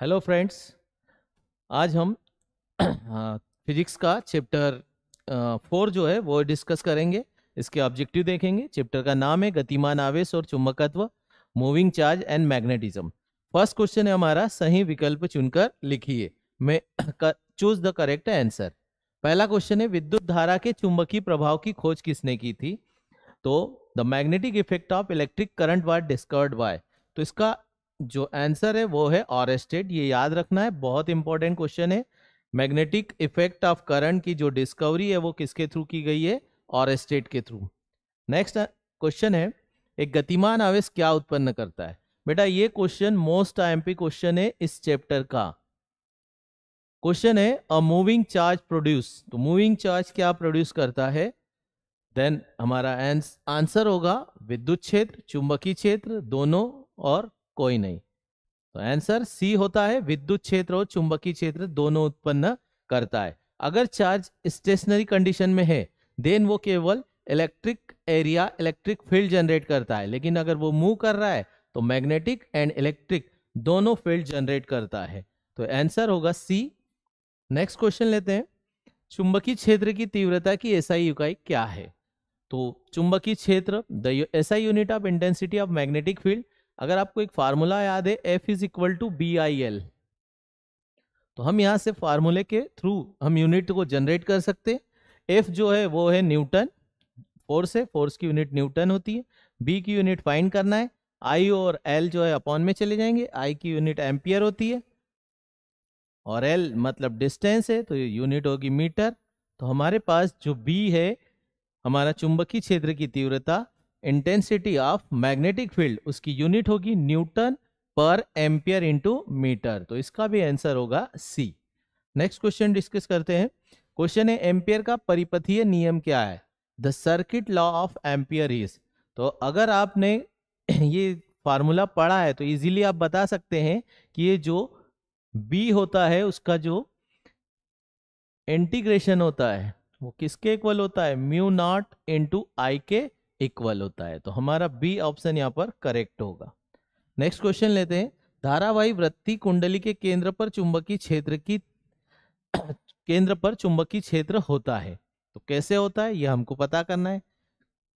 hello friends आज हम physics हाँ, का चैप्टर फोर जो है वो डिस्कस करेंगे इसके ऑब्जेक्टिव देखेंगे चैप्टर का नाम है गतिमान आवेश और चुंबकत्व moving charge and magnetism first question है हमारा सही विकल्प चुनकर लिखिए मैं चूज द करेक्ट आंसर पहला क्वेश्चन है विद्युत धारा के चुंबकीय प्रभाव की खोज किसने की थी तो the magnetic effect of electric current was discovered by तो इसका जो आंसर है वो है आर स्टेट ये याद रखना है बहुत इंपॉर्टेंट क्वेश्चन है मैग्नेटिक इफेक्ट ऑफ करंट की जो डिस्कवरी है वो किसके थ्रू की गई है और स्टेट के थ्रू नेक्स्ट क्वेश्चन है एक गतिमान आवेश क्या उत्पन्न करता है बेटा ये क्वेश्चन मोस्ट आईएमपी क्वेश्चन है इस चैप्टर का क्वेश्चन है अ मूविंग चार्ज प्रोड्यूस तो मूविंग चार्ज क्या प्रोड्यूस करता है देन हमारा आंसर होगा विद्युत क्षेत्र चुंबकीय क्षेत्र दोनों और कोई नहीं तो आंसर सी होता है विद्युत क्षेत्र और चुंबकीय क्षेत्र दोनों उत्पन्न करता है अगर चार्ज स्टेशनरी कंडीशन में है देन वो केवल electric area electric field generate करता है लेकिन अगर वो मूव कर रहा है तो मैग्नेटिक एंड इलेक्ट्रिक दोनों फील्ड जनरेट करता है तो आंसर होगा सी नेक्स्ट क्वेश्चन लेते हैं चुंबकीय क्षेत्र की तीव्रता की एसआई इकाई क्या है तो चुंबकीय क्षेत्र the SI unit of intensity of magnetic field अगर आपको एक फार्मूला याद है F is equal to B I L तो हम यहाँ से फार्मूले के थ्रू हम यूनिट को जनरेट कर सकते हैं एफ जो है वो है न्यूटन फोर्स है फोर्स की यूनिट न्यूटन होती है बी की यूनिट फाइंड करना है आई और एल जो है अपॉन में चले जाएंगे आई की यूनिट एम्पियर होती है और एल मतलब डिस्टेंस है तो यूनिट होगी मीटर तो हमारे पास जो बी है हमारा चुंबकीय क्षेत्र की तीव्रता इंटेंसिटी ऑफ मैग्नेटिक फील्ड उसकी यूनिट होगी newton per ampere into metre तो इसका भी आंसर होगा सी नेक्स्ट क्वेश्चन डिस्कस करते हैं क्वेश्चन है एम्पियर का परिपथीय नियम क्या है the circuit law of Ampere is तो अगर आपने ये फार्मूला पढ़ा है तो इजीली आप बता सकते हैं कि ये जो बी होता है उसका जो इंटीग्रेशन होता है वो किसके इक्वल होता है म्यू नॉट इंटू आई के इक्वल होता है तो हमारा बी ऑप्शन यहाँ पर करेक्ट होगा नेक्स्ट क्वेश्चन लेते हैं धारावाही वृत्ति कुंडली के केंद्र पर चुंबकीय क्षेत्र की केंद्र पर चुंबकीय क्षेत्र होता है तो कैसे होता है यह हमको पता करना है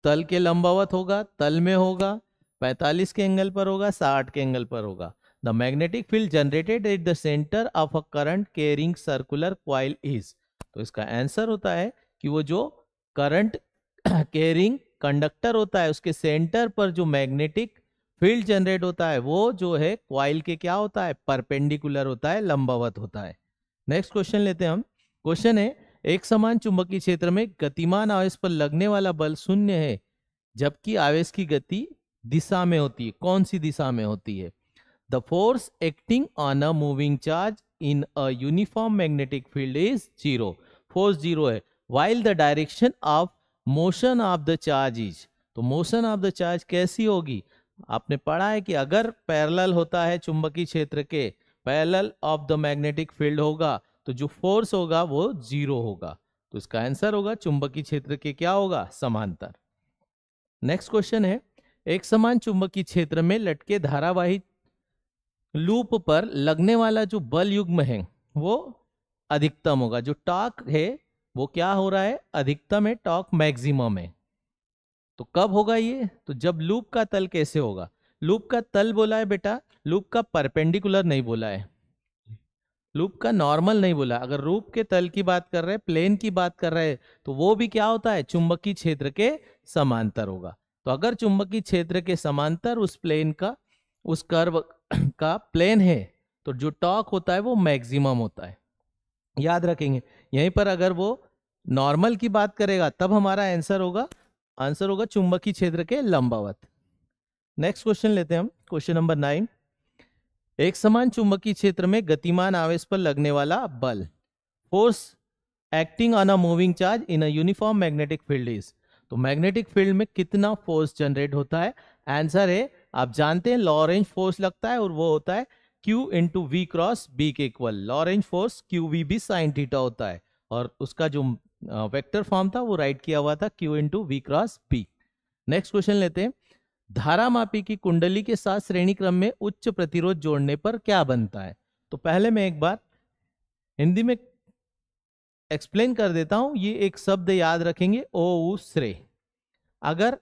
तल के लंबावत होगा तल में होगा 45 के एंगल पर होगा 60 के एंगल पर होगा the magnetic field generated at the centre of a current carrying circular coil is तो इसका आंसर होता है कि वो जो करंट केयरिंग कंडक्टर होता है उसके सेंटर पर जो मैग्नेटिक फील्ड जनरेट होता है वो जो है क्वाइल के क्या होता है परपेंडिकुलर होता है लंबावत होता है नेक्स्ट क्वेश्चन लेते हैं हम क्वेश्चन है एक समान चुंबकीय क्षेत्र में गतिमान आवेश पर लगने वाला बल शून्य है जबकि आवेश की गति दिशा में होती है कौन सी दिशा में होती है the force acting on a moving charge in a uniform magnetic field is zero force zero है while the direction of motion of the charge is तो मोशन ऑफ द चार्ज कैसी होगी आपने पढ़ा है कि अगर पैरल होता है चुंबकीय क्षेत्र के parallel of the magnetic field होगा तो जो फोर्स होगा वो जीरो होगा तो इसका आंसर होगा चुंबकीय क्षेत्र के क्या होगा समांतर नेक्स्ट क्वेश्चन है एक समान चुंबकीय क्षेत्र में लटके धारावाहिक लूप पर लगने वाला जो बल युग्म है वो अधिकतम होगा जो टाक है वो क्या हो रहा है अधिकतम है टॉक मैक्सिमम है तो कब होगा ये तो जब लूप का तल कैसे होगा लूप का तल बोला है बेटा लूप का परपेंडिकुलर नहीं बोला है लूप का नॉर्मल नहीं बोला अगर रूप के तल की बात कर रहे हैं प्लेन की बात कर रहे हैं तो वो भी क्या होता है चुंबकीय क्षेत्र के समांतर होगा तो अगर चुंबकीय क्षेत्र के समांतर उस प्लेन का उस कर्व का प्लेन है तो जो टॉक होता है वो मैक्सिमम होता है याद रखेंगे यहीं पर अगर वो नॉर्मल की बात करेगा तब हमारा आंसर होगा आंसर होगा चुंबकीय क्षेत्र के लंबावत नेक्स्ट क्वेश्चन लेते हैं हम क्वेश्चन नंबर नाइन एक समान चुंबकीय क्षेत्र में गतिमान आवेश पर लगने वाला बल force acting on a moving charge in a uniform magnetic field is तो मैग्नेटिक फील्ड में कितना फोर्स जनरेट होता है आंसर है आप जानते हैं लॉरेंज फोर्स लगता है और वो होता है Q into V cross B के equal Lorentz force Q V B sine theta होता है और उसका जो वेक्टर फॉर्म था वो राइट किया हुआ था Q into V cross P next question लेते हैं धारा मापी की कुंडली के साथ श्रेणी क्रम में उच्च प्रतिरोध जोड़ने पर क्या बनता है तो पहले मैं एक बार हिंदी में एक्सप्लेन कर देता हूं ये एक शब्द याद रखेंगे ओ श्रेय अगर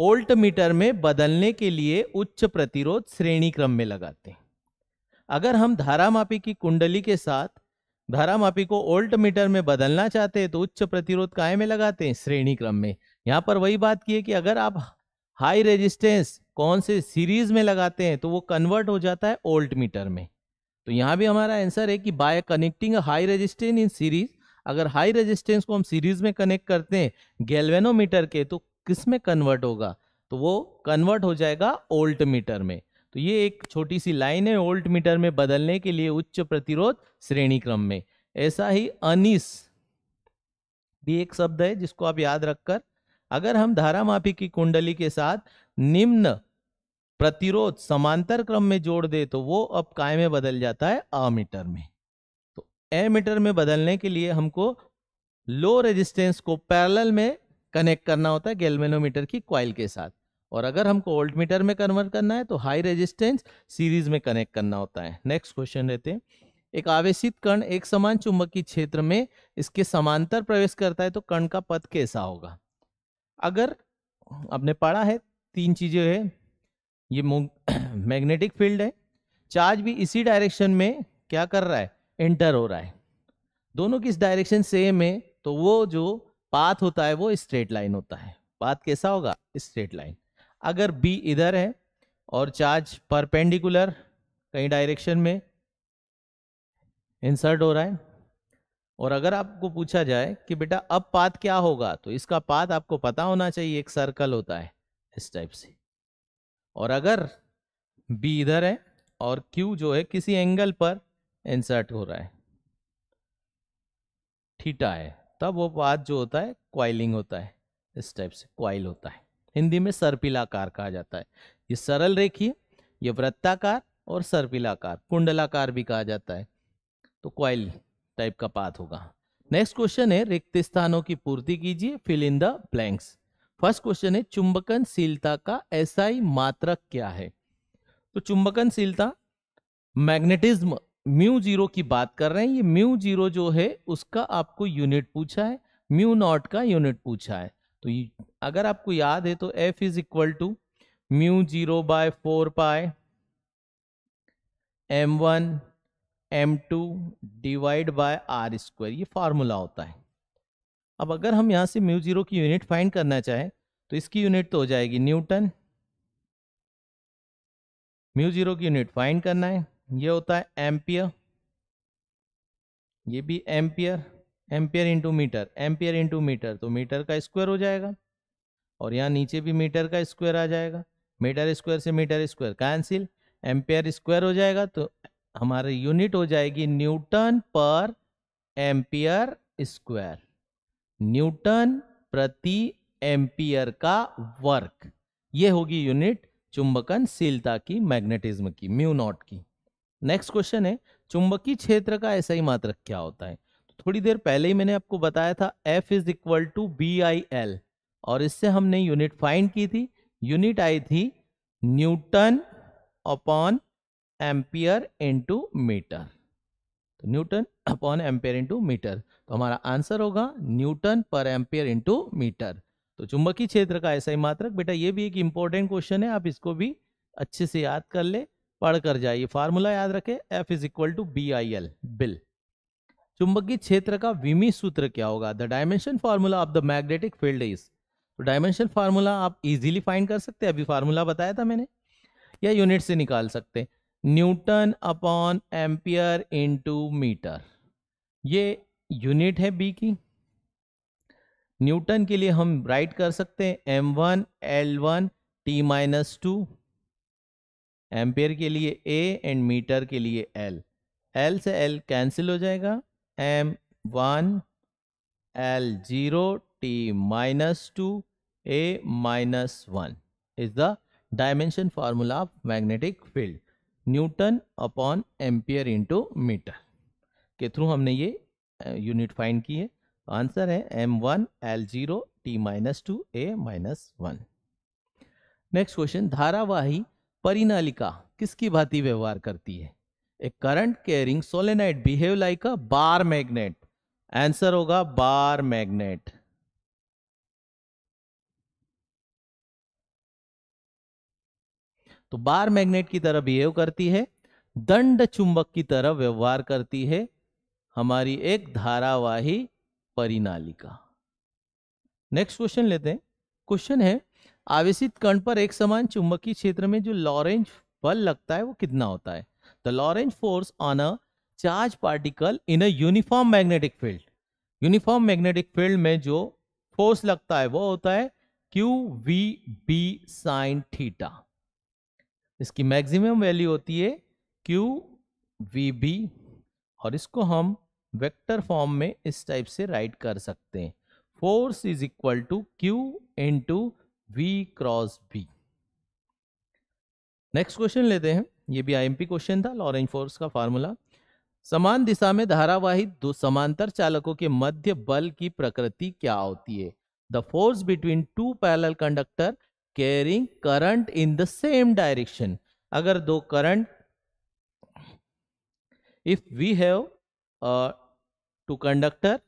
ओल्ट मीटर में बदलने के लिए उच्च प्रतिरोध श्रेणी क्रम में लगाते हैं अगर हम धारामापी की कुंडली के साथ धारामापी को ओल्ट मीटर में बदलना चाहते हैं तो उच्च प्रतिरोध काय में लगाते हैं श्रेणी क्रम में यहाँ पर वही बात की है कि अगर आप हाई रेजिस्टेंस कौन से सीरीज में लगाते हैं तो वो कन्वर्ट हो जाता है ओल्ट मीटर में तो यहाँ भी हमारा आंसर है कि by connecting high resistance in series अगर हाई रेजिस्टेंस को हम सीरीज में कनेक्ट करते हैं गेलवेनोमीटर के तो किस में कन्वर्ट होगा तो वो कन्वर्ट हो जाएगा ओल्ट मीटर में तो ये एक छोटी सी लाइन है ओल्ट मीटर में बदलने के लिए उच्च प्रतिरोध श्रेणी क्रम में ऐसा ही अनिस भी एक शब्द है जिसको आप याद रखकर अगर हम धारा मापी की कुंडली के साथ निम्न प्रतिरोध समांतर क्रम में जोड़ दे तो वो अब काय में बदल जाता है अ मीटर में तो ए मीटर में बदलने के लिए हमको लो रेजिस्टेंस को पैरल में कनेक्ट करना होता है गेलमेनोमीटर की क्वाइल के साथ और अगर हमको ओल्ट मीटर में कन्वर्ट करना है तो हाई रेजिस्टेंस सीरीज में कनेक्ट करना होता है नेक्स्ट क्वेश्चन रहते हैं एक आवेशित कण एक समान चुंबकीय क्षेत्र में इसके समांतर प्रवेश करता है तो कण का पथ कैसा होगा अगर आपने पढ़ा है तीन चीजें है ये मैग्नेटिक फील्ड है चार्ज भी इसी डायरेक्शन में क्या कर रहा है एंटर हो रहा है दोनों किस डायरेक्शन सेम है तो वो जो पाथ होता है वो स्ट्रेट लाइन होता है पाथ कैसा होगा स्ट्रेट लाइन अगर बी इधर है और चार्ज परपेंडिकुलर कहीं डायरेक्शन में इंसर्ट हो रहा है और अगर आपको पूछा जाए कि बेटा अब पाथ क्या होगा तो इसका पाथ आपको पता होना चाहिए एक सर्कल होता है इस टाइप से और अगर बी इधर है और क्यू जो है किसी एंगल पर इंसर्ट हो रहा है थीटा है तब वो पाथ जो होता है क्वाइलिंग होता है इस टाइप से क्वाइल होता है हिंदी में सर्पिलाकार कहा जाता है ये सरल रेखीय ये वृत्ताकार और सर्पिलाकार कुंडलाकार भी कहा जाता है तो क्वाइल टाइप का पात होगा नेक्स्ट क्वेश्चन है रिक्त स्थानों की पूर्ति कीजिए fill in the blanks first question है चुंबकनशीलता का ऐसा ही मात्रक क्या है तो चुंबकनशीलता मैग्नेटिज्म म्यू जीरो की बात कर रहे हैं ये म्यू जीरो जो है उसका आपको यूनिट पूछा है म्यू नॉट का यूनिट पूछा है तो अगर आपको याद है तो F is equal to mu zero by four pi M one M two divide by R square ये फार्मूला होता है अब अगर हम यहाँ से म्यू जीरो की यूनिट फाइंड करना चाहें तो इसकी यूनिट तो हो जाएगी न्यूटन म्यू जीरो की यूनिट फाइंड करना है ये होता है एम्पियर ये भी ampere ampere into metre ampere into metre तो मीटर का स्क्वायर हो जाएगा और यहाँ नीचे भी मीटर का स्क्वायर आ जाएगा मीटर स्क्वायर से metre square cancel ampere square हो जाएगा तो हमारे यूनिट हो जाएगी newton per ampere square newton प्रति एम्पियर का वर्क ये होगी यूनिट चुंबकनशीलता की मैग्नेटिज्म की म्यू नॉट की नेक्स्ट क्वेश्चन है चुंबकीय क्षेत्र का ऐसा ही मात्रक क्या होता है तो थोड़ी देर पहले ही मैंने आपको बताया था F is equal to B I L और इससे हमने यूनिट फाइंड की थी यूनिट आई थी newton upon ampere into metre तो newton upon ampere into metre तो हमारा आंसर होगा Newton per ampere into metre तो चुंबकीय क्षेत्र का ऐसा ही मात्रक बेटा ये भी एक इंपॉर्टेंट क्वेश्चन है आप इसको भी अच्छे से याद कर ले पढ़ कर जाइए फार्मूला याद रखे F is equal to B I L बिल चुंबकीय क्षेत्र का विमी सूत्र क्या होगा the dimension formula of the magnetic field is तो डायमेंशन फार्मूला आप इजीली फाइंड कर सकते हैं अभी फार्मूला बताया था मैंने या यूनिट से निकाल सकते हैं newton upon ampere into metre ये यूनिट है बी की न्यूटन के लिए हम राइट कर सकते हैं M one L one T minus two ampere के लिए ए एंड मीटर के लिए एल एल से एल कैंसिल हो जाएगा M one L zero T minus two A minus one is the dimension formula of magnetic field newton upon ampere into metre के through हमने ये यूनिट फाइंड की है आंसर है M one L zero T minus two A minus one next question धारावाही परिनालिका किसकी भांति व्यवहार करती है a current carrying solenoid behave like a bar magnet answer होगा बार मैग्नेट तो बार मैग्नेट की तरह बिहेव करती है दंड चुंबक की तरह व्यवहार करती है हमारी एक धारावाही परिनालिका नेक्स्ट क्वेश्चन लेते हैं क्वेश्चन है आवेशित कण पर एक समान चुंबकीय क्षेत्र में जो लॉरेंज बल लगता है वो कितना होता है the Lorentz force on a charge particle in a uniform magnetic field uniform magnetic field में जो फोर्स लगता है वो होता है Q V B sine theta इसकी मैक्सिमम वैल्यू होती है क्यू वी बी और इसको हम वेक्टर फॉर्म में इस टाइप से राइट कर सकते हैं force is equal to Q into V cross B next question लेते हैं ये भी आईएमपी क्वेश्चन था लॉरेंज फोर्स का फार्मूला समान दिशा में धारावाहिक दो समांतर चालकों के मध्य बल की प्रकृति क्या होती है the force between two parallel conductor carrying current in the same direction अगर दो current if we have two conductor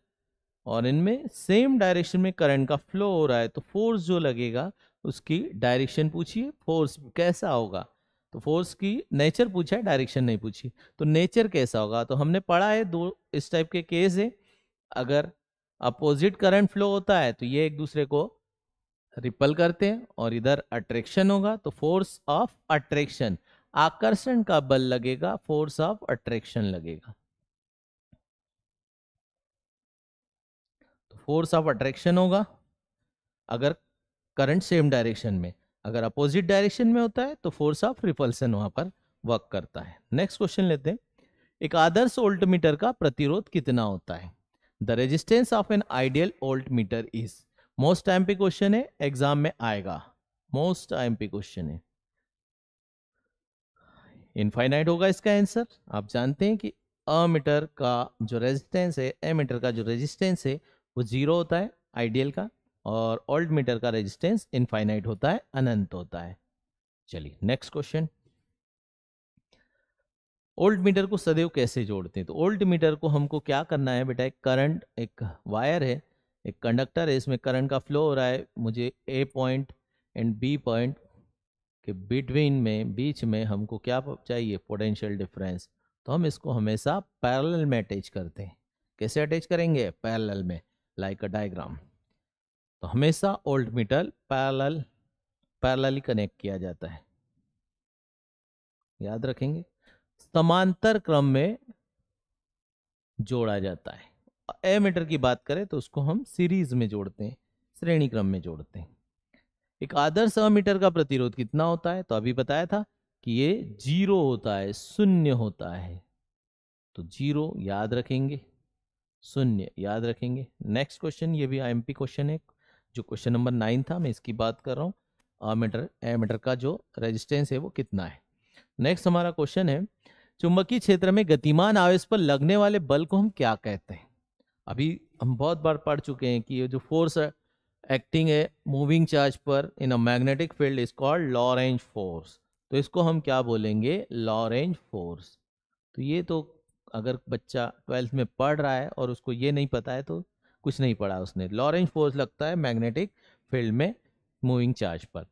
और इनमें सेम डायरेक्शन में करंट का फ्लो हो रहा है तो फोर्स जो लगेगा उसकी डायरेक्शन पूछिए फोर्स कैसा होगा तो फोर्स की नेचर पूछा है डायरेक्शन नहीं पूछी तो नेचर कैसा होगा तो हमने पढ़ा है दो इस टाइप के केस है अगर अपोजिट करंट फ्लो होता है तो ये एक दूसरे को रिपल करते हैं और इधर अट्रैक्शन होगा तो फोर्स ऑफ अट्रैक्शन आकर्षण का बल लगेगा फोर्स ऑफ अट्रैक्शन लगेगा तो फोर्स ऑफ अट्रैक्शन होगा अगर करंट सेम डायरेक्शन में अगर अपोजिट डायरेक्शन में होता है तो फोर्स ऑफ रिपल्सन वहां पर वर्क करता है नेक्स्ट क्वेश्चन लेते हैं एक आदर्श ओल्ट मीटर का प्रतिरोध कितना होता है the resistance of an ideal voltmeter is most time पे क्वेश्चन है एग्जाम में आएगा मोस्ट टाइम पे क्वेश्चन है इनफाइनाइट होगा इसका आंसर आप जानते हैं कि अ मीटर का जो रेजिस्टेंस है ए मीटर का जो रेजिस्टेंस है वो जीरो होता है आइडियल का और ओल्ड मीटर का रेजिस्टेंस इनफाइनाइट होता है अनंत होता है चलिए नेक्स्ट क्वेश्चन ओल्ड मीटर को सदैव कैसे जोड़ते हैं तो ओल्ड मीटर को हमको क्या करना है बेटा एक करंट एक वायर है एक कंडक्टर है इसमें करंट का फ्लो हो रहा है मुझे A point and B point के बिटवीन में बीच में हमको क्या चाहिए पोटेंशियल डिफरेंस तो हम इसको हमेशा पैरेलल में अटैच करते हैं कैसे अटैच करेंगे पैरेलल में लाइक अ डायग्राम तो हमेशा ओल्ड मीटर पैरेलल ही कनेक्ट किया जाता है याद रखेंगे समांतर क्रम में जोड़ा जाता है एमीटर की बात करें तो उसको हम सीरीज में जोड़ते हैं श्रेणी क्रम में जोड़ते हैं एक आदर्श अमीटर का प्रतिरोध कितना होता है तो अभी बताया था कि ये जीरो होता है शून्य होता है तो जीरो याद रखेंगे शून्य याद रखेंगे नेक्स्ट क्वेश्चन ये भी आईएमपी क्वेश्चन है जो क्वेश्चन नंबर नाइन था मैं इसकी बात कर रहा हूँ आमीटर एमीटर का जो रेजिस्टेंस है वो कितना है नेक्स्ट हमारा क्वेश्चन है चुंबकीय क्षेत्र में गतिमान आवेश पर लगने वाले बल को हम क्या कहते हैं अभी हम बहुत बार पढ़ चुके हैं कि ये जो फोर्स एक्टिंग है मूविंग चार्ज पर in a magnetic field is called Lorentz force तो इसको हम क्या बोलेंगे लॉरेंज फोर्स तो ये तो अगर बच्चा ट्वेल्थ में पढ़ रहा है और उसको ये नहीं पता है तो कुछ नहीं पढ़ा उसने लॉरेंज फोर्स लगता है मैग्नेटिक फील्ड में मूविंग चार्ज पर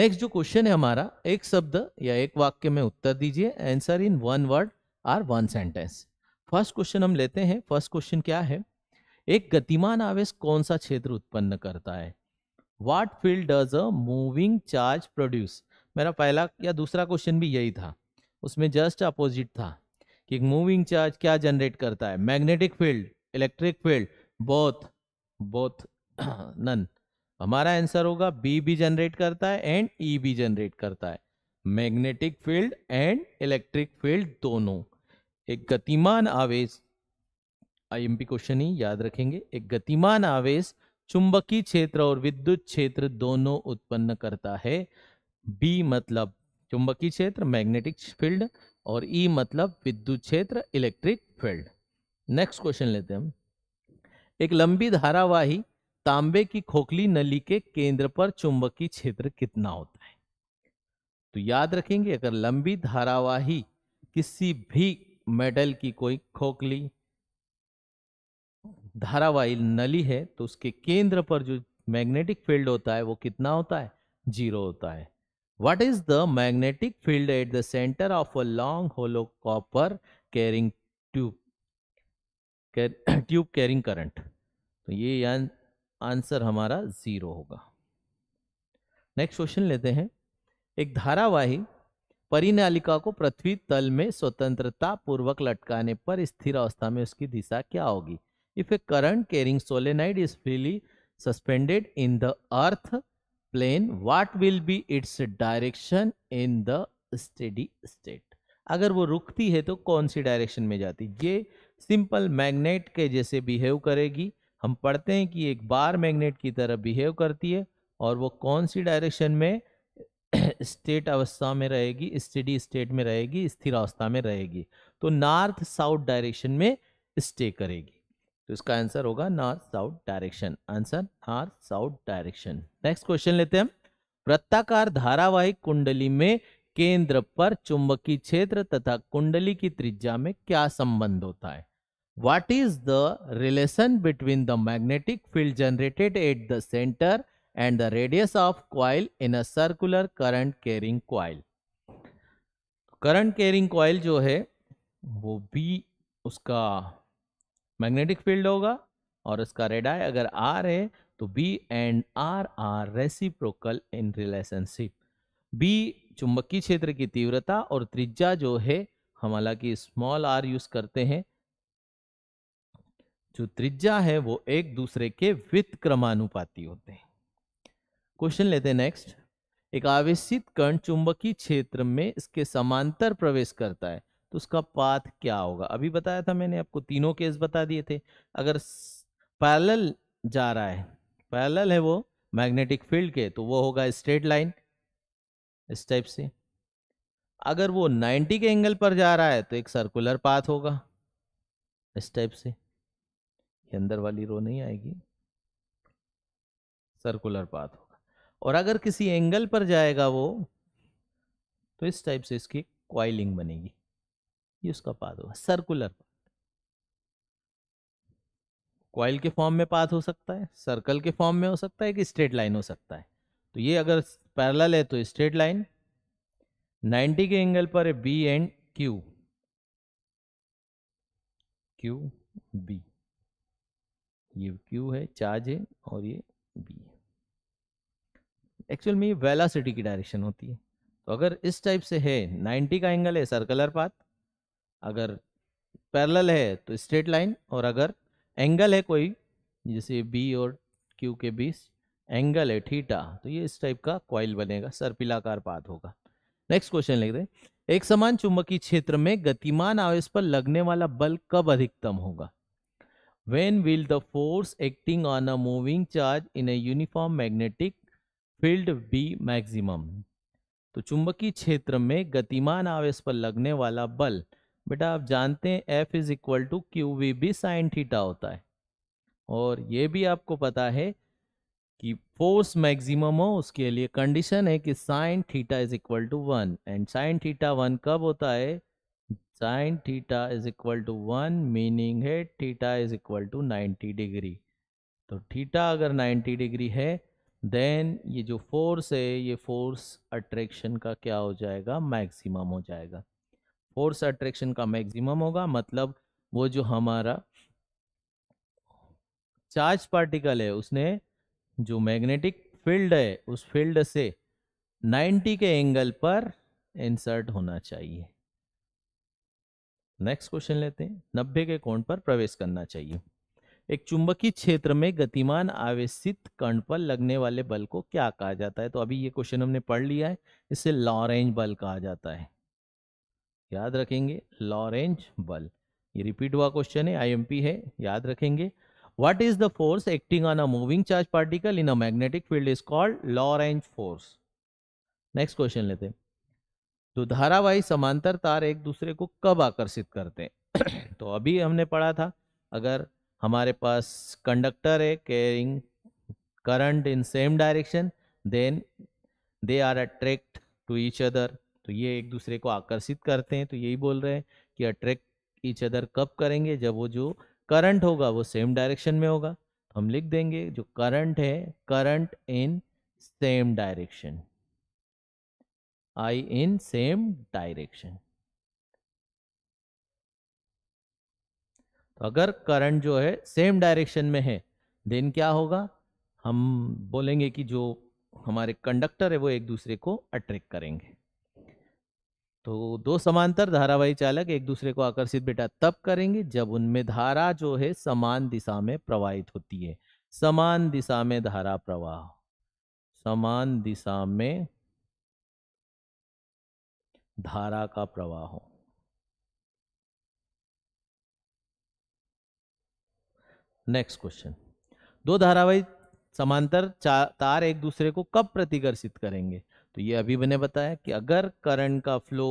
नेक्स्ट जो क्वेश्चन है हमारा एक शब्द या एक वाक्य में उत्तर दीजिए answer in one word or one sentence first question हम लेते हैं फर्स्ट क्वेश्चन क्या है एक गतिमान आवेश कौन सा क्षेत्र उत्पन्न करता है what field does a moving charge produce मेरा पहला या दूसरा क्वेश्चन भी यही था उसमें जस्ट अपोजिट था कि मूविंग चार्ज क्या जनरेट करता है magnetic field electric field both both none हमारा आंसर होगा बी भी जनरेट करता है एंड ई e भी जनरेट करता है magnetic field and electric field दोनों एक गतिमान आवेश आईएमपी क्वेश्चन ही याद रखेंगे एक गतिमान आवेश चुंबकीय क्षेत्र और विद्युत क्षेत्र दोनों उत्पन्न करता है बी मतलब चुंबकीय क्षेत्र मैग्नेटिक फील्ड और ई e मतलब विद्युत क्षेत्र इलेक्ट्रिक फील्ड नेक्स्ट क्वेश्चन लेते हैं हम एक लंबी धारावाही तांबे की खोखली नली के केंद्र पर चुंबकीय क्षेत्र कितना होता है तो याद रखेंगे अगर लंबी धारावाही किसी भी मेडल की कोई खोखली धारावाही नली है तो उसके केंद्र पर जो मैग्नेटिक फील्ड होता है वो कितना होता है जीरो होता है what is the magnetic field at the centre of a long hollow copper carrying tube tube carrying current तो ये आंसर हमारा जीरो होगा नेक्स्ट क्वेश्चन लेते हैं एक धारावाही परिनालिका को पृथ्वी तल में स्वतंत्रता पूर्वक लटकाने पर स्थिर अवस्था में उसकी दिशा क्या होगी if a current carrying solenoid is freely suspended in the earth plane what will be its direction in the steady state अगर वो रुकती है तो कौन सी डायरेक्शन में जाती ये सिंपल मैग्नेट के जैसे बिहेव करेगी हम पढ़ते हैं कि एक बार मैग्नेट की तरह बिहेव करती है और वो कौन सी डायरेक्शन में स्टेट अवस्था में रहेगी स्टडी स्टेट में रहेगी स्थिर अवस्था में रहेगी तो नॉर्थ साउथ डायरेक्शन में स्टे करेगी तो इसका आंसर होगा north south direction answer north south direction next question लेते हैं वृत्ताकार धारावाहिक कुंडली में केंद्र पर चुंबकीय क्षेत्र तथा कुंडली की त्रिज्या में क्या संबंध होता है what is the relation between the magnetic field generated at the centre and the radius of coil in a circular current carrying coil current carrying coil जो है वो बी उसका मैग्नेटिक फील्ड होगा और उसका रेडाई अगर आर है तो B and R are reciprocal in relationship B चुंबकीय क्षेत्र की तीव्रता और त्रिज्या जो है हम हालांकि स्मॉल आर यूज करते हैं जो त्रिज्या है वो एक दूसरे के वित्त क्रमानुपाती होते हैं क्वेश्चन लेते हैं नेक्स्ट एक आवेशित कण चुंबकीय क्षेत्र में इसके समांतर प्रवेश करता है तो उसका पाथ क्या होगा अभी बताया था मैंने आपको तीनों केस बता दिए थे अगर पैरल जा रहा है पैरल है वो मैग्नेटिक फील्ड के तो वो होगा स्ट्रेट लाइन इस टाइप से अगर वो 90 के एंगल पर जा रहा है तो एक सर्कुलर पाथ होगा इस टाइप से ये अंदर वाली रो नहीं आएगी सर्कुलर पाथ होगा और अगर किसी एंगल पर जाएगा वो तो इस टाइप से इसकी क्वाइलिंग बनेगी ये उसका पाथ होगा सर्कुलर पाथ कॉयल के फॉर्म में पाथ हो सकता है सर्कल के फॉर्म में हो सकता है कि स्ट्रेट लाइन हो सकता है तो ये अगर पैरेलल है तो स्ट्रेट लाइन 90 के एंगल पर है B and Q Q B ये क्यू है चार्ज है और ये बी है एक्चुअल में ये वेलासिटी की डायरेक्शन होती है तो अगर इस टाइप से है 90 का एंगल है सर्कुलर पाथ अगर पैरल है तो स्ट्रेट लाइन और अगर एंगल है कोई जैसे बी और क्यू के बीच एंगल है ठीटा तो ये इस टाइप का कॉयल बनेगा सर्पिलाकार पात होगा नेक्स्ट क्वेश्चन लिख दें एक समान चुंबकीय क्षेत्र में गतिमान आवेश पर लगने वाला बल कब अधिकतम होगा when will the force acting on a moving charge in a uniform magnetic field be maximum तो चुंबकीय क्षेत्र में गतिमान आवेश पर लगने वाला बल बेटा आप जानते हैं F is equal to Q V B sine theta होता है और ये भी आपको पता है कि फोर्स मैक्सिमम हो उसके लिए कंडीशन है कि sine theta is equal to one and sine theta one कब होता है sine theta is equal to one meaning है theta is equal to ninety degree तो थीटा अगर नाइन्टी डिग्री है देन ये जो फोर्स है ये फोर्स अट्रैक्शन का क्या हो जाएगा मैक्सिमम हो जाएगा फोर्स अट्रैक्शन का मैक्सिमम होगा मतलब वो जो हमारा चार्ज पार्टिकल है उसने जो मैग्नेटिक फील्ड है उस फील्ड से 90 के एंगल पर इंसर्ट होना चाहिए नेक्स्ट क्वेश्चन लेते हैं नब्बे के कोण पर प्रवेश करना चाहिए एक चुंबकीय क्षेत्र में गतिमान आवेशित कण पर लगने वाले बल को क्या कहा जाता है तो अभी ये क्वेश्चन हमने पढ़ लिया है इसे लॉरेंज बल कहा जाता है याद रखेंगे लॉरेंज बल ये रिपीट हुआ क्वेश्चन है आईएमपी है याद रखेंगे what is the force acting on a moving charge particle in a magnetic field is called Lorentz force next question लेते हैं तो धारावाही समांतर तार एक दूसरे को कब आकर्षित करते हैं तो अभी हमने पढ़ा था अगर हमारे पास कंडक्टर है carrying current in same direction then they are attract to each other तो ये एक दूसरे को आकर्षित करते हैं तो यही बोल रहे हैं कि अट्रैक्ट ईच अदर कब करेंगे जब वो जो करंट होगा वो सेम डायरेक्शन में होगा तो हम लिख देंगे जो करंट है current in same direction I in same direction तो अगर करंट जो है सेम डायरेक्शन में है देन क्या होगा हम बोलेंगे कि जो हमारे कंडक्टर है वो एक दूसरे को अट्रैक्ट करेंगे तो दो समांतर धारावाही चालक एक दूसरे को आकर्षित बेटा तब करेंगे जब उनमें धारा जो है समान दिशा में प्रवाहित होती है समान दिशा में धारा प्रवाह समान दिशा में धारा का प्रवाह हो नेक्स्ट क्वेश्चन दो धारावाही समांतर तार एक दूसरे को कब प्रतिकर्षित करेंगे तो ये अभी मैंने बताया कि अगर करंट का फ्लो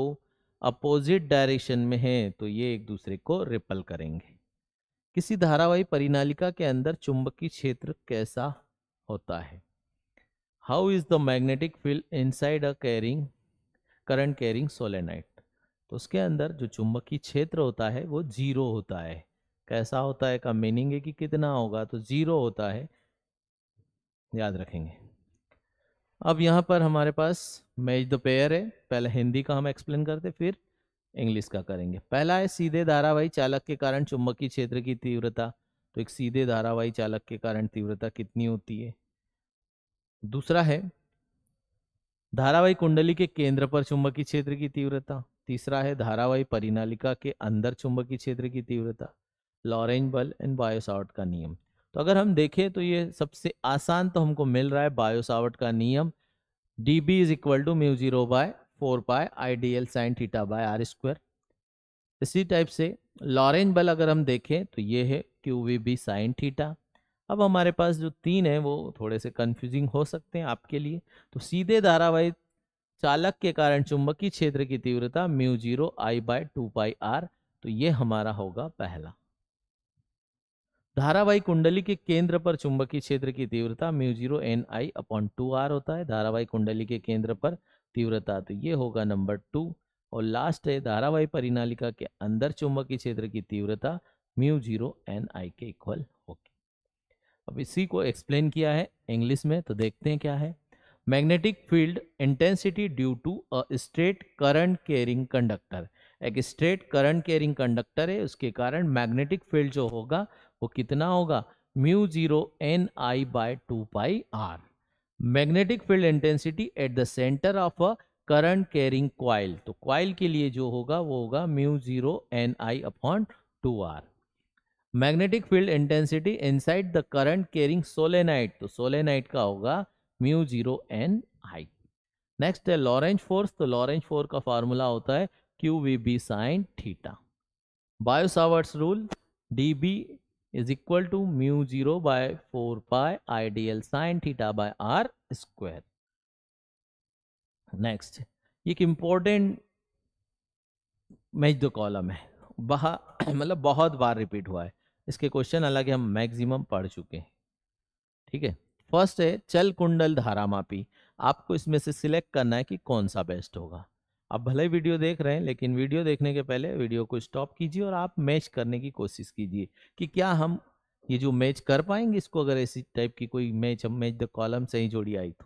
अपोजिट डायरेक्शन में है तो ये एक दूसरे को रिपल करेंगे किसी धारावाही परिनालिका के अंदर चुंबकीय क्षेत्र कैसा होता है how is the magnetic field inside a carrying current carrying solenoid तो उसके अंदर जो चुंबकीय क्षेत्र होता है वो जीरो होता है कैसा होता है का मीनिंग है कि कितना होगा तो जीरो होता है याद रखेंगे अब यहाँ पर हमारे पास मैच द पेयर है पहले हिंदी का हम एक्सप्लेन करते फिर इंग्लिश का करेंगे पहला है सीधे धारावाही चालक के कारण चुंबकीय क्षेत्र की तीव्रता तो एक सीधे धारावाही चालक के कारण तीव्रता कितनी होती है दूसरा है धारावाही कुंडली के केंद्र पर चुंबकीय क्षेत्र की तीव्रता तीसरा है धारावाही परिनालिका के अंदर चुंबकीय क्षेत्र की तीव्रता लॉरेंज बल एंड बायोसॉट का नियम तो अगर हम देखें तो ये सबसे आसान तो हमको मिल रहा है बायोसावट का नियम D B is equal to mu zero by four pi I D L sine theta by R square इसी टाइप से लॉरेंज बल अगर हम देखें तो ये है Q V B sine theta अब हमारे पास जो तीन है वो थोड़े से कन्फ्यूजिंग हो सकते हैं आपके लिए तो सीधे धारावाहिक चालक के कारण चुंबकीय क्षेत्र की तीव्रता mu zero I by two pi R तो ये हमारा होगा पहला धारावाही कुंडली के केंद्र पर चुंबकीय क्षेत्र की तीव्रता mu zero N I upon two R होता है धारावाही कुंडली के केंद्र पर तीव्रता तो ये होगा नंबर टू और लास्ट है धारावाही परिनालिका के अंदर चुंबकीय क्षेत्र की तीव्रता म्यू जीरो एन आई के इक्वल होगी अब इसी को एक्सप्लेन किया है इंग्लिश में तो देखते हैं क्या है magnetic field intensity due to a straight current carrying conductor एक स्ट्रेट करंट कैरिंग कंडक्टर है उसके कारण मैग्नेटिक फील्ड जो होगा वो कितना होगा mu zero N I by two pi R magnetic field intensity at the centre of a current carrying coil तो क्वाइल के लिए जो होगा वो होगा mu zero N I upon two R magnetic field intensity inside the current carrying solenoid तो solenoid का होगा mu zero N I next है लॉरेंज फोर्स तो लॉरेंज फोर का फॉर्मूला होता है Q V B sine theta बायोसावर्ट्स rule D B is equal to mu zero by four pi I D L sine theta by R square next एक important match the column है बहा मतलब बहुत बार repeat हुआ है इसके क्वेश्चन हालांकि हम मैक्सिमम पढ़ चुके हैं ठीक है फर्स्ट है चल कुंडल धारा मापी आपको इसमें से सिलेक्ट करना है कि कौन सा बेस्ट होगा आप भले वीडियो देख रहे हैं लेकिन वीडियो देखने के पहले वीडियो को स्टॉप कीजिए और आप मैच करने की कोशिश कीजिए कि क्या हम ये जो मैच कर पाएंगे इसको अगर ऐसी टाइप की कोई मैच हम मैच द कॉलम से ही जोड़ी आई तो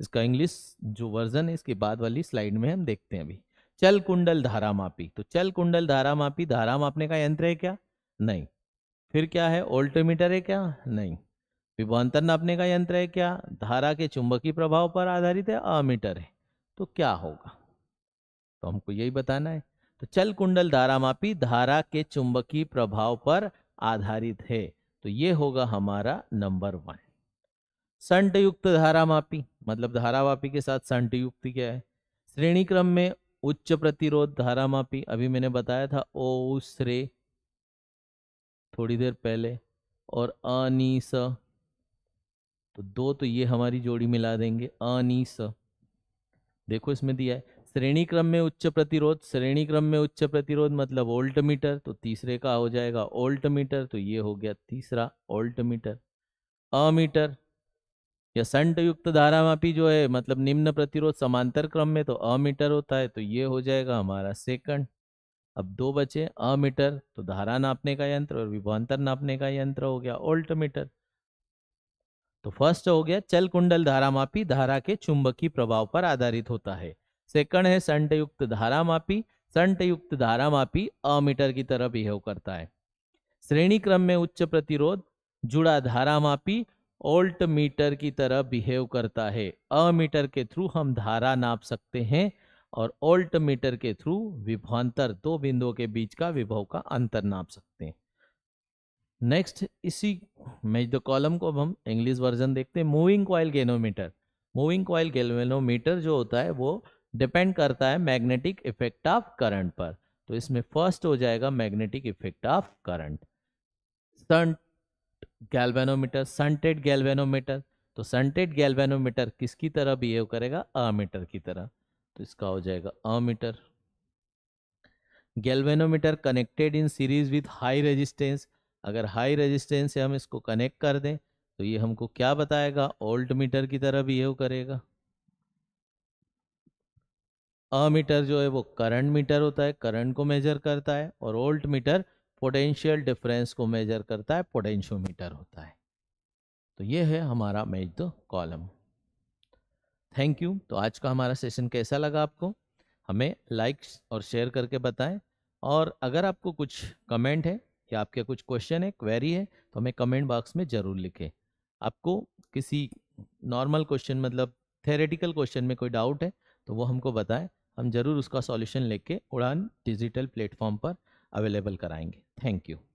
इसका इंग्लिश जो वर्जन है इसके बाद वाली स्लाइड में हम देखते हैं अभी चल कुंडल धारा मापी तो चल कुंडल धारा मापी धारा मापने का यंत्र है क्या नहीं फिर क्या है ओल्टोमीटर है क्या नहीं विभवांतर नापने का यंत्र है क्या धारा के चुंबकीय प्रभाव पर आधारित है अमीटर है तो क्या होगा तो हमको यही बताना है तो चल कुंडल धारा मापी धारा के चुंबकीय प्रभाव पर आधारित है तो ये होगा हमारा नंबर वन संट युक्त मापी मतलब धारावापी के साथ संट युक्ति क्या है श्रेणी क्रम में उच्च प्रतिरोध धारा मापी अभी मैंने बताया था ओ श्रे थोड़ी देर पहले और अनिस तो दो तो ये हमारी जोड़ी मिला देंगे अनिस देखो इसमें दिया है श्रेणी क्रम में उच्च प्रतिरोध श्रेणी क्रम में उच्च प्रतिरोध मतलब ओल्ट मीटर तो तीसरे का हो जाएगा ओल्ट मीटर तो ये हो गया तीसरा ओल्ट मीटर अमीटर या संट युक्त धारामापी जो है मतलब निम्न प्रतिरोध समांतर क्रम में तो अमीटर होता है तो ये हो जाएगा हमारा सेकंड अब दो बचे अमीटर तो धारा नापने का यंत्र और विभवांतर नापने का यंत्र हो गया ओल्ट मीटर तो फर्स्ट हो गया चल कुंडल धारामापी धारा के चुंबकीय प्रभाव पर आधारित होता है सेकंड है संटयुक्त धारा मापी संटयुक्त धारा मापी अमीटर की तरह बिहेव करता है श्रेणी क्रम में उच्च प्रतिरोध जुड़ा धारा मापी ओल्ट मीटर की तरह बिहेव करता है अमीटर के थ्रू हम धारा नाप सकते हैं और ओल्ट मीटर के थ्रू विभवांतर दो बिंदुओं के बीच का विभव का अंतर नाप सकते हैं नेक्स्ट इसी मैच द कॉलम को अब हम इंग्लिश वर्जन देखते हैं moving coil galvanometer moving coil galvanometer जो होता है वो डिपेंड करता है मैग्नेटिक इफेक्ट ऑफ करंट पर तो इसमें फर्स्ट हो जाएगा magnetic effect of current shunt galvanometer shunted galvanometer तो सन्टेड गैल्वेनोमीटर किसकी तरह बिहेव करेगा अमीटर की तरह तो इसका हो जाएगा ammeter galvanometer connected in series with high resistance अगर हाई रेजिस्टेंस से हम इसको कनेक्ट कर दें तो ये हमको क्या बताएगा ओल्ड मीटर की तरह बिहेव करेगा अ मीटर जो है वो करंट मीटर होता है करंट को मेजर करता है और ओल्ट मीटर पोटेंशियल डिफरेंस को मेजर करता है पोटेंशियोमीटर होता है तो ये है हमारा मेज द कॉलम थैंक यू तो आज का हमारा सेशन कैसा लगा आपको हमें लाइक्स और शेयर करके बताएं और अगर आपको कुछ कमेंट है या आपके कुछ क्वेश्चन है क्वेरी है तो हमें कमेंट बॉक्स में ज़रूर लिखें आपको किसी नॉर्मल क्वेश्चन मतलब थेरेटिकल क्वेश्चन में कोई डाउट है तो वो हमको बताएं हम ज़रूर उसका सॉल्यूशन लेके उड़ान डिजिटल प्लेटफॉर्म पर अवेलेबल कराएंगे थैंक यू